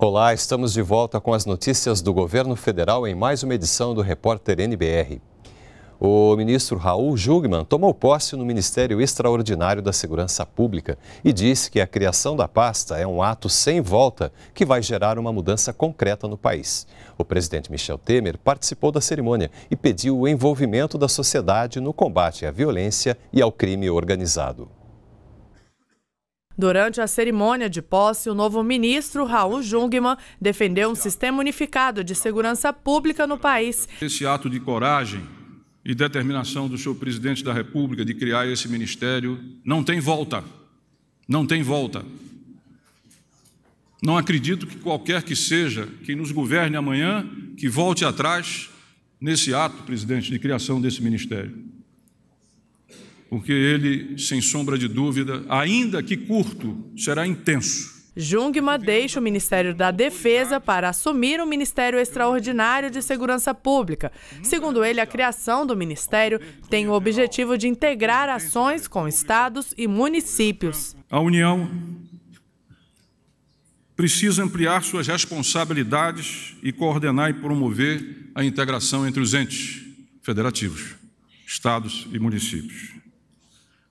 Olá, estamos de volta com as notícias do governo federal em mais uma edição do Repórter NBR. O ministro Raul Jugman tomou posse no Ministério Extraordinário da Segurança Pública e disse que a criação da pasta é um ato sem volta que vai gerar uma mudança concreta no país. O presidente Michel Temer participou da cerimônia e pediu o envolvimento da sociedade no combate à violência e ao crime organizado. Durante a cerimônia de posse, o novo ministro Raul Jungmann defendeu um sistema unificado de segurança pública no país. Esse ato de coragem e determinação do senhor presidente da República de criar esse ministério não tem volta. Não tem volta. Não acredito que qualquer que seja quem nos governe amanhã que volte atrás nesse ato, presidente, de criação desse ministério porque ele, sem sombra de dúvida, ainda que curto, será intenso. Jungmann deixa o Ministério da Defesa para assumir o um Ministério Extraordinário de Segurança Pública. Segundo ele, a criação do Ministério tem o objetivo de integrar ações com estados e municípios. A União precisa ampliar suas responsabilidades e coordenar e promover a integração entre os entes federativos, estados e municípios.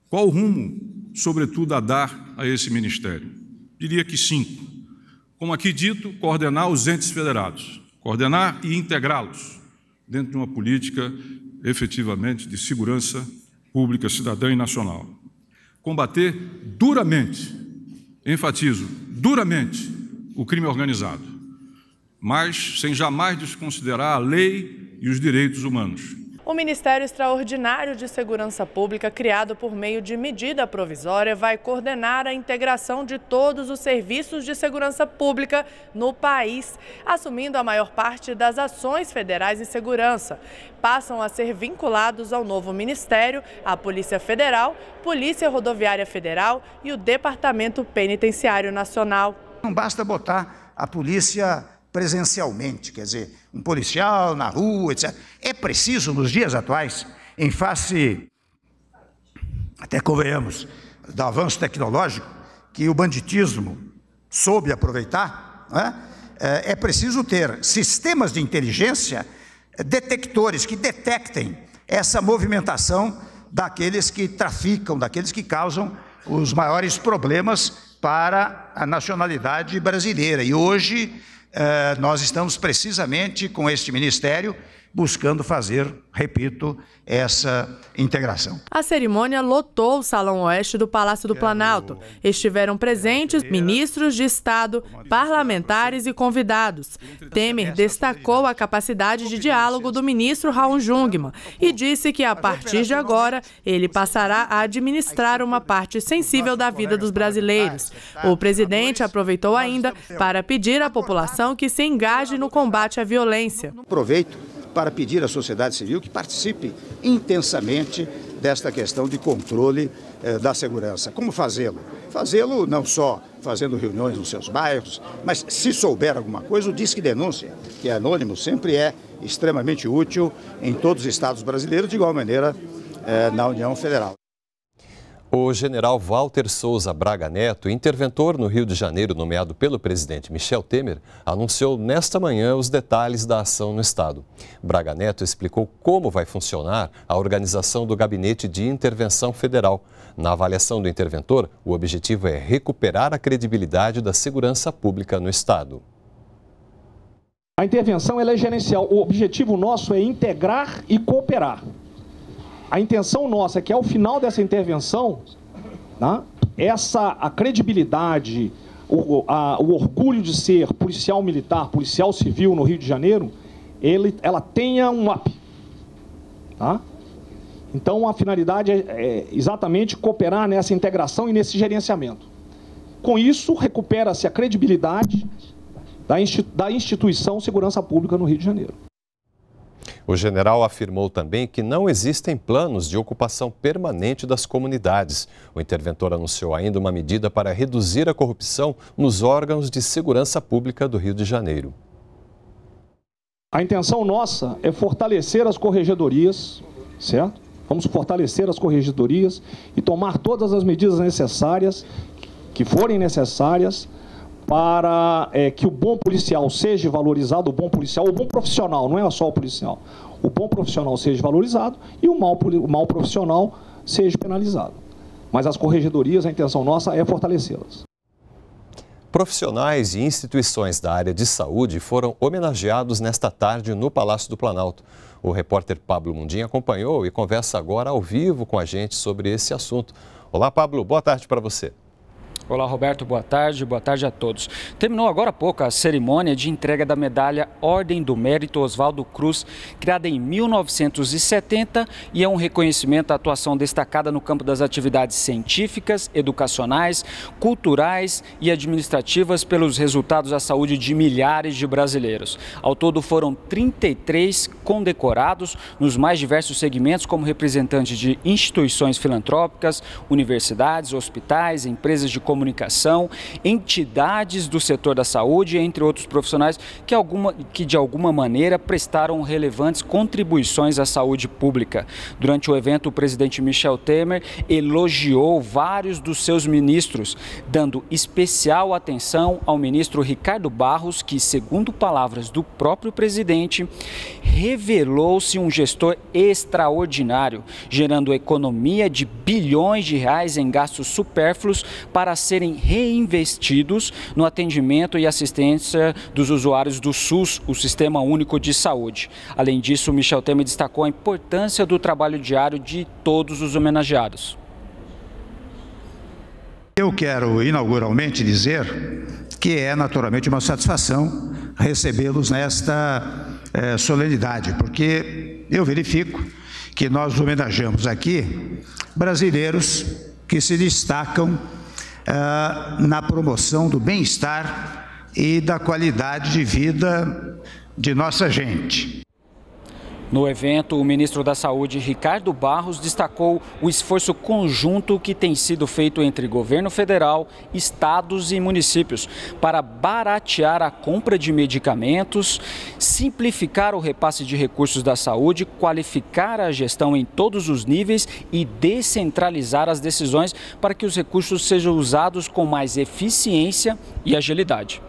Qual o rumo, sobretudo, a dar a esse ministério? Diria que cinco. Como aqui dito, coordenar os entes federados, coordenar e integrá-los dentro de uma política efetivamente de segurança pública, cidadã e nacional. Combater duramente, enfatizo, duramente, o crime organizado, mas sem jamais desconsiderar a lei e os direitos humanos o Ministério Extraordinário de Segurança Pública, criado por meio de medida provisória, vai coordenar a integração de todos os serviços de segurança pública no país, assumindo a maior parte das ações federais em segurança. Passam a ser vinculados ao novo Ministério a Polícia Federal, Polícia Rodoviária Federal e o Departamento Penitenciário Nacional. Não basta botar a Polícia presencialmente, quer dizer, um policial na rua, etc. É preciso, nos dias atuais, em face, até convenhamos, do avanço tecnológico, que o banditismo soube aproveitar, é? é? é preciso ter sistemas de inteligência, detectores que detectem essa movimentação daqueles que traficam, daqueles que causam os maiores problemas para a nacionalidade brasileira. E hoje eh, nós estamos precisamente com este ministério buscando fazer, repito, essa integração. A cerimônia lotou o Salão Oeste do Palácio do Planalto. Estiveram presentes ministros de Estado, parlamentares e convidados. Temer destacou a capacidade de diálogo do ministro Raul Jungmann tá e disse que, a partir de agora, ele passará a administrar uma parte sensível da vida dos brasileiros. O presidente aproveitou ainda para pedir à população que se engaje no combate à violência. Aproveito para pedir à sociedade civil que participe intensamente desta questão de controle eh, da segurança. Como fazê-lo? Fazê-lo não só fazendo reuniões nos seus bairros, mas se souber alguma coisa, o Disque Denúncia, que é anônimo, sempre é extremamente útil em todos os estados brasileiros, de igual maneira eh, na União Federal. O general Walter Souza Braga Neto, interventor no Rio de Janeiro nomeado pelo presidente Michel Temer, anunciou nesta manhã os detalhes da ação no estado. Braga Neto explicou como vai funcionar a organização do Gabinete de Intervenção Federal. Na avaliação do interventor, o objetivo é recuperar a credibilidade da segurança pública no estado. A intervenção é gerencial. O objetivo nosso é integrar e cooperar a intenção nossa é que ao final dessa intervenção, né, essa a credibilidade, o, a, o, orgulho de ser policial militar, policial civil no Rio de Janeiro, ele, ela tenha um up. Tá? Então a finalidade é, é exatamente cooperar nessa integração e nesse gerenciamento. Com isso, recupera-se a credibilidade da, instituição Segurança Pública no Rio de Janeiro. O general afirmou também que não existem planos de ocupação permanente das comunidades. O interventor anunciou ainda uma medida para reduzir a corrupção nos órgãos de segurança pública do Rio de Janeiro. A intenção nossa é fortalecer as corregedorias, certo? Vamos fortalecer as corregedorias e tomar todas as medidas necessárias, que forem necessárias, para é, que o bom policial seja valorizado, o bom policial, o bom profissional, não é só o policial, o bom profissional seja valorizado e o mal, o profissional seja penalizado. Mas as corregedorias, a intenção nossa é fortalecê-las. Profissionais e instituições da área de saúde foram homenageados nesta tarde no Palácio do Planalto. O repórter Pablo Mundim acompanhou e conversa agora ao vivo com a gente sobre esse assunto. Olá, Pablo, boa tarde para você. Olá, Roberto, boa tarde, boa tarde a todos. Terminou agora há pouco a cerimônia de entrega da medalha Ordem do Mérito Oswaldo Cruz, criada em 1970 e é um reconhecimento à atuação destacada no campo das atividades científicas, educacionais, culturais e administrativas pelos resultados à saúde de milhares de brasileiros. Ao todo foram 33 condecorados nos mais diversos segmentos como representantes de instituições filantrópicas, universidades, hospitais, empresas de comunicação comunicação, entidades do setor da saúde, entre outros profissionais que, alguma, que de alguma maneira prestaram relevantes contribuições à saúde pública. Durante o evento, o presidente Michel Temer elogiou vários dos seus ministros, dando especial atenção ao ministro Ricardo Barros, que, segundo palavras do próprio presidente, revelou-se um gestor extraordinário, gerando economia de bilhões de reais em gastos supérfluos para serem reinvestidos no atendimento e assistência dos usuários do SUS, o Sistema Único de Saúde. Além disso, Michel Temer destacou a importância do trabalho diário de todos os homenageados. Eu quero inauguralmente dizer que é naturalmente uma satisfação recebê-los nesta é, solenidade, porque eu verifico que nós homenageamos aqui brasileiros que se destacam ah, na promoção do bem-estar e da qualidade de vida de nossa gente. No evento, o ministro da Saúde, Ricardo Barros, destacou o esforço conjunto que tem sido feito entre governo federal, estados e municípios para baratear a compra de medicamentos, simplificar o repasse de recursos da saúde, qualificar a gestão em todos os níveis e descentralizar as decisões para que os recursos sejam usados com mais eficiência e agilidade.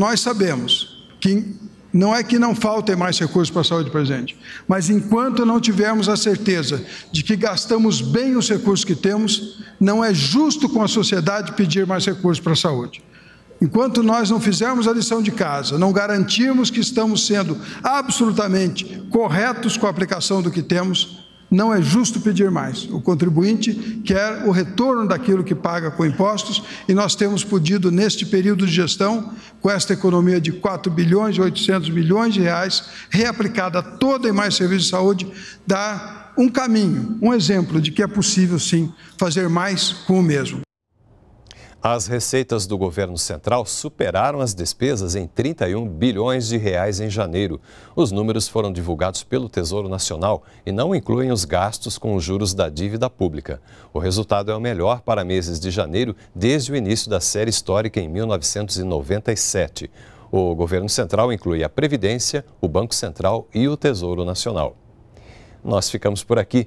Nós sabemos que não é que não faltem mais recursos para a saúde presente, mas enquanto não tivermos a certeza de que gastamos bem os recursos que temos, não é justo com a sociedade pedir mais recursos para a saúde. Enquanto nós não fizermos a lição de casa, não garantirmos que estamos sendo absolutamente corretos com a aplicação do que temos, não é justo pedir mais. O contribuinte quer o retorno daquilo que paga com impostos e nós temos podido, neste período de gestão, com esta economia de 4 bilhões e 800 milhões de reais, reaplicada toda em mais serviços de saúde, dar um caminho, um exemplo de que é possível sim fazer mais com o mesmo. As receitas do governo central superaram as despesas em 31 bilhões de reais em janeiro. Os números foram divulgados pelo Tesouro Nacional e não incluem os gastos com os juros da dívida pública. O resultado é o melhor para meses de janeiro desde o início da série histórica em 1997. O governo central inclui a Previdência, o Banco Central e o Tesouro Nacional. Nós ficamos por aqui.